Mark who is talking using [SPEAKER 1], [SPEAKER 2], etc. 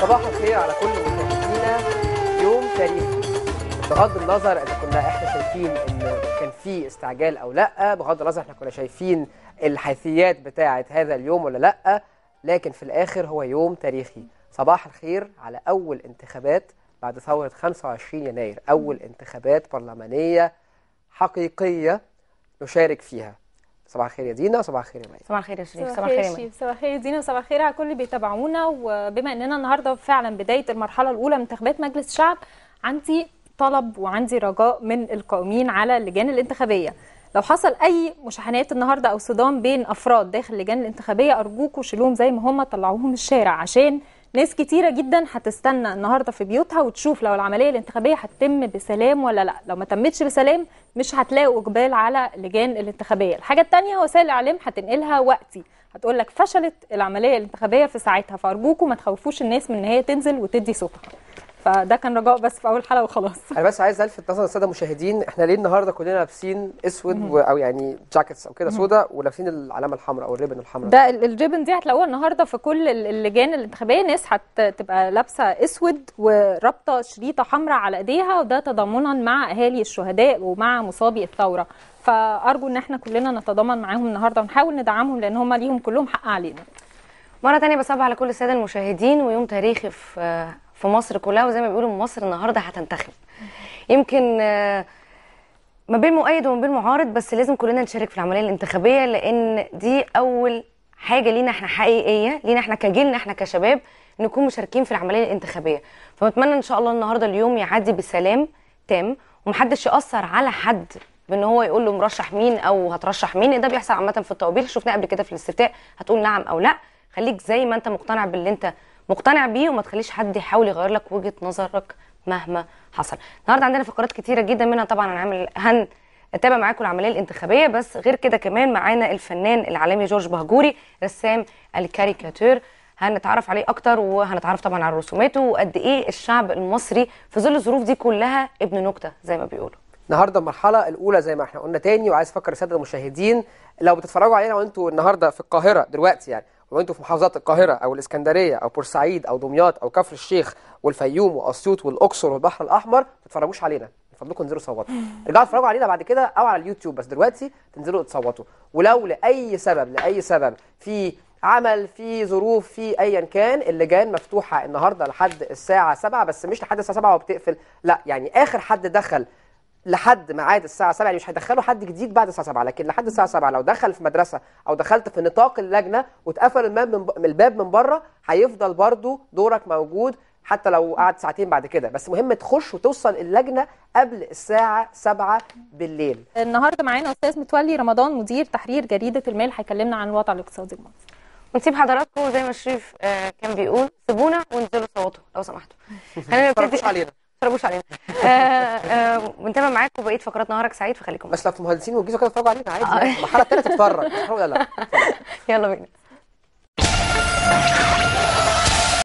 [SPEAKER 1] صباح الخير على كل مشاهدينا يوم تاريخي بغض النظر اذا كنا احنا شايفين ان كان في استعجال او لا بغض النظر احنا كنا شايفين الحيثيات بتاعه هذا اليوم ولا لا لكن في الاخر هو يوم تاريخي صباح الخير على اول انتخابات بعد ثوره 25 يناير اول انتخابات برلمانيه حقيقيه نشارك فيها صباح الخير يا دينا صباح الخير يا مي صباح الخير يا شريف صباح الخير يا
[SPEAKER 2] شريف صباح الخير يا دينا صباح الخير على كل اللي بيتابعونا وبما اننا النهارده فعلا بدايه المرحله الاولى من انتخابات مجلس الشعب عندي طلب وعندي رجاء من القائمين على اللجان الانتخابيه لو حصل اي مشاحنات النهارده او صدام بين افراد داخل اللجان الانتخابيه ارجوكم شيلوهم زي ما هم طلعوهم الشارع عشان ناس كتيرة جدا هتستنى النهاردة في بيوتها وتشوف لو العملية الانتخابية هتتم بسلام ولا لا لو ما تمتش بسلام مش هتلاقوا إقبال على لجان الانتخابية الحاجة التانية وسائل الإعلام هتنقلها وقتي هتقول لك فشلت العملية الانتخابية في ساعتها فأرجوكم ما تخوفوش الناس من إن هي تنزل وتدي صوتها فده كان رجاء بس في اول حلقه وخلاص انا
[SPEAKER 1] بس عايز الفت نظر الساده المشاهدين احنا ليه النهارده كلنا لابسين اسود و... او يعني جاكيتس او كده سوداء ولابسين العلامه الحمراء او الريبن الحمراء ده
[SPEAKER 2] الريبن دي هتلاقوها النهارده في كل اللجان الانتخابيه ناس هتبقى لابسه اسود ورابطه شريطه حمراء على ايديها وده تضامنا مع اهالي الشهداء ومع مصابي الثوره فارجو ان احنا كلنا نتضامن معاهم النهارده ونحاول ندعمهم لان هم ليهم كلهم حق علينا
[SPEAKER 3] مرة ثانيه بصبح على كل السادة المشاهدين ويوم تاريخي في في مصر كلها وزي ما بيقولوا مصر النهارده هتنتخب يمكن آه، ما بين مؤيد وما بين معارض بس لازم كلنا نشارك في العمليه الانتخابيه لان دي اول حاجه لينا احنا حقيقيه لينا احنا كجيلنا احنا كشباب نكون مشاركين في العمليه الانتخابيه فبتمنى ان شاء الله النهارده اليوم يعدي بسلام تام ومحدش ياثر على حد بان هو يقول له مرشح مين او هترشح مين ده بيحصل عامه في الطوابير شفناه قبل كده في الاستفتاء هتقول نعم او لا خليك زي ما انت مقتنع باللي انت مقتنع بيه وما تخليش حد يحاول يغير لك وجهه نظرك مهما حصل النهارده عندنا فقرات كتيره جدا منها طبعا هنعمل هن اتابع معاكم العمليه الانتخابيه بس غير كده كمان معانا الفنان العالمي جورج بهجوري رسام الكاريكاتير هنتعرف عليه اكتر وهنتعرف طبعا على رسوماته وقد ايه الشعب المصري في ظل الظروف دي كلها ابن نكته زي ما بيقولوا النهارده المرحله الاولى زي ما احنا قلنا
[SPEAKER 1] تاني وعايز افكر الساده المشاهدين لو بتتفرجوا علينا وانتوا النهارده في القاهره دلوقتي يعني وانتوا انتوا في محافظات القاهره او الاسكندريه او بورسعيد او دمياط او كفر الشيخ والفيوم واسيوط والاقصر والبحر الاحمر ما تتفرجوش علينا من فضلكم انزلوا صوتوا ارجعوا اتفرجوا علينا بعد كده او على اليوتيوب بس دلوقتي تنزلوا تصوتوا ولو لاي سبب لاي سبب في عمل في ظروف في ايا كان اللجان مفتوحه النهارده لحد الساعه 7 بس مش لحد الساعه 7 وبتقفل لا يعني اخر حد دخل لحد ميعاد الساعه 7 يعني مش هيدخلوا حد جديد بعد الساعه 7 لكن لحد الساعه 7 لو دخل في مدرسه او دخلت في نطاق اللجنه واتقفل الباب من الباب من بره هيفضل برضو دورك موجود حتى لو قعد ساعتين بعد كده بس مهم تخش وتوصل اللجنه قبل الساعه 7 بالليل
[SPEAKER 2] النهارده معانا استاذ متولي رمضان مدير تحرير جريده المال هيكلمنا عن الوضع الاقتصادي المصري ونسيب
[SPEAKER 3] حضراتكم زي ما الشريف آه، كان بيقول سيبونا وانزلوا صوتوا لو سمحتوا خلينا نبتدي علينا تضربوش علينا ونتابع آه، آه، معاكم بقيه فقرات نهارك سعيد فخليكم بس لو في مهندسين وجيزه كده اتفرجوا علينا عادي المرحله آه. الثالثه تتفرج ولا يلا بينا